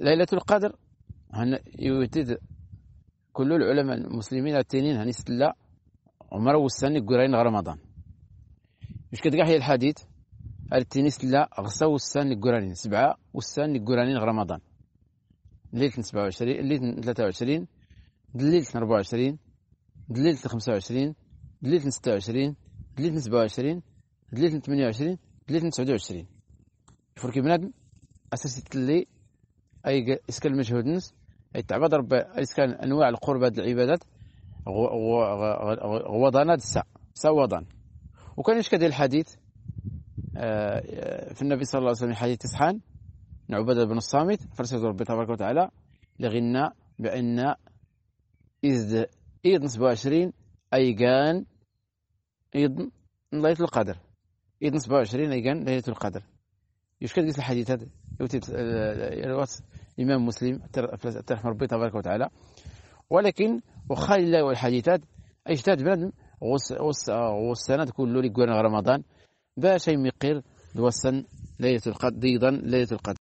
ليلة القدر هن يوتد كل العلماء المسلمين التنين هني سلا عمر وساني قرين رمضان مش كتقع هي الحديث التنين سلا غصا وساني قرين سبعة وساني قرين رمضان ليلة سبعة وعشرين ليلة ثلاثة وعشرين ليلة أربعة وعشرين ليلة خمسة وعشرين ليلة ستة وعشرين ليلة سبعة وعشرين ليلة ثمانية وعشرين ليلة تسعة وعشرين فركي بنادم أساسي تلي اي اسكن المجهود نس اي تعبد ربي اسكن انواع القربات العبادات وضنات سا سا وضن وكان اش كدير الحديث آه، آه، في النبي صلى الله عليه وسلم حديث تسحان من عباده بن الصامت فرسل ربي تبارك وتعالى لغنا بان إذ إذ نصب وعشرين كان إذ ليلة القدر إذ نصب وعشرين كان ليلة القدر يشكل قلت الحديث هذا يوتي آه، آه، يعني الإمام مسلم ترحم ربي تبارك وتعالى ولكن وخالي الله والحديثات اجتهد بنادم غص غص آه، غصنا تكون لوري رمضان باش يمقر دوسن ليلة القدر أيضا ليلة القدر